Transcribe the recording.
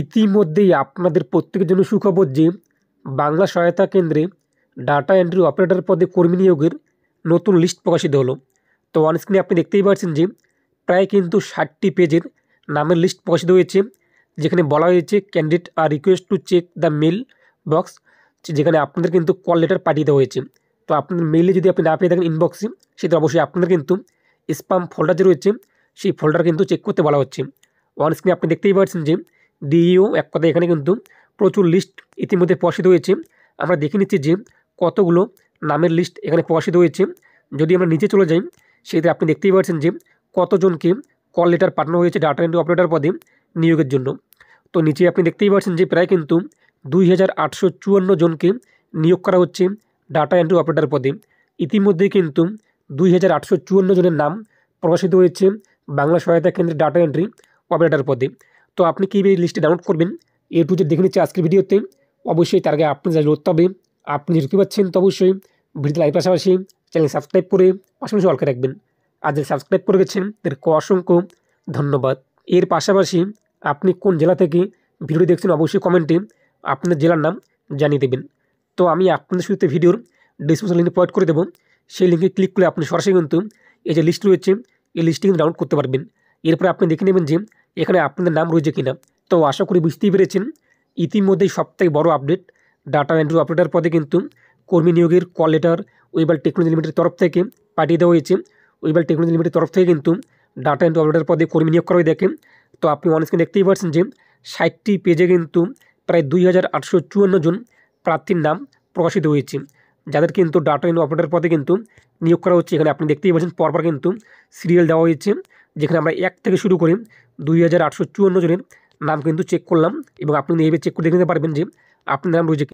ইতিমধ্যেই আপনাদের প্রত্যেকের জন্য সুখবর যে বাংলা সহায়তা কেন্দ্রে ডাটা এন্ট্রি অপারেটর পদে কর্মী নিয়োগের নতুন লিস্ট প্রকাশিত হলো তো অন স্ক্রিনে আপনি দেখতেই পাচ্ছেন যে প্রায় কিন্তু ষাটটি পেজের নামের লিস্ট প্রকাশিত হয়েছে যেখানে বলা হয়েছে candidate are request to check the mail box যেখানে আপনাদের কিন্তু কল লেটার পাঠিয়ে দেওয়া হয়েছে তো আপনাদের মেলে যদি আপনি না পেয়ে থাকেন ইনবক্সে সেটা অবশ্যই আপনাদের কিন্তু স্পাম ফোল্ডার যে রয়েছে সেই ফোল্ডার কিন্তু চেক করতে বলা হচ্ছে অন স্ক্রিনে আপনি দেখতেই পাচ্ছেন যে ডিইও এক কথা এখানে কিন্তু প্রচুর লিস্ট ইতিমধ্যে প্রকাশিত হয়েছে আমরা দেখে নিচ্ছি যে কতগুলো নামের লিস্ট এখানে প্রকাশিত হয়েছে যদি আমরা নিচে চলে যাই সেক্ষেত্রে আপনি দেখতেই পাচ্ছেন যে কতজনকে কল লেটার পাঠানো হয়েছে ডাটা এন্ট্রি অপারেটর পদে নিয়োগের জন্য তো নিচে আপনি দেখতেই পাচ্ছেন যে প্রায় কিন্তু দুই জনকে নিয়োগ করা হচ্ছে ডাটা এন্ট্রি অপারেটর পদে ইতিমধ্যেই কিন্তু দুই জনের নাম প্রকাশিত হয়েছে বাংলা সহায়তা কেন্দ্রের ডাটা এন্ট্রি অপারেটর পদে তো আপনি কীভাবে লিস্টে ডাউনলোড করবেন এ টু জেড দেখে নিচ্ছে আজকের ভিডিওতে অবশ্যই তার আগে আপনি যা করতে হবে আপনি ঢুকে পাচ্ছেন তো অবশ্যই ভিডিও লাইভ পাশাপাশি চ্যানেল সাবস্ক্রাইব করে পাশাপাশি অলকে রাখবেন আর যদি সাবস্ক্রাইব করে গেছেন তাদেরকে অসংখ্য ধন্যবাদ এর পাশাপাশি আপনি কোন জেলা থেকে ভিডিওটি দেখছেন অবশ্যই কমেন্টে আপনার জেলার নাম জানিয়ে দেবেন তো আমি আপনাদের শুরুতে ভিডিওর ডিসক্রিপশন লিঙ্কে প্রোভাইড করে দেবো সেই লিঙ্কে ক্লিক করে আপনি সরাসরি কিন্তু এই যে লিস্ট রয়েছে এই লিস্টটি কিন্তু ডাউনলোড করতে পারবেন এরপর আপনি দেখে নেবেন যে এখানে আপনাদের নাম রয়েছে কিনা তো আশা করি বুঝতেই পেরেছেন ইতিমধ্যেই সবথেকে বড় আপডেট ডাটা এন্ট্রি অপারেটার পদে কিন্তু কর্মী নিয়োগের কল লেটার ওয়েবাল টেকনোলজি লিমিটেডের তরফ থেকে পাঠিয়ে দেওয়া হয়েছে ওয়েবাল টেকনোলজি লিমিটেডের তরফ থেকে কিন্তু ডাটা এন্ট্রি অপারেটার পদে কর্মী নিয়োগ করা হয়ে দেখেন তো আপনি অনেকে দেখতেই পাচ্ছেন যে ষাটটি পেজে কিন্তু প্রায় দুই জন প্রার্থীর নাম প্রকাশিত হয়েছে যাদের কিন্তু ডাটা এন্ট্রি অপারেটার পদে কিন্তু নিয়োগ করা হচ্ছে এখানে আপনি দেখতেই পাচ্ছেন পরপর কিন্তু সিরিয়াল দেওয়া হয়েছে যেখানে আমরা এক থেকে শুরু করি দুই হাজার আটশো চুয়ান্ন জনের নাম কিন্তু চেক করলাম এবং আপনি এইভাবে চেক করে দেখতে নিতে পারবেন যে আপনার নাম রয়েছে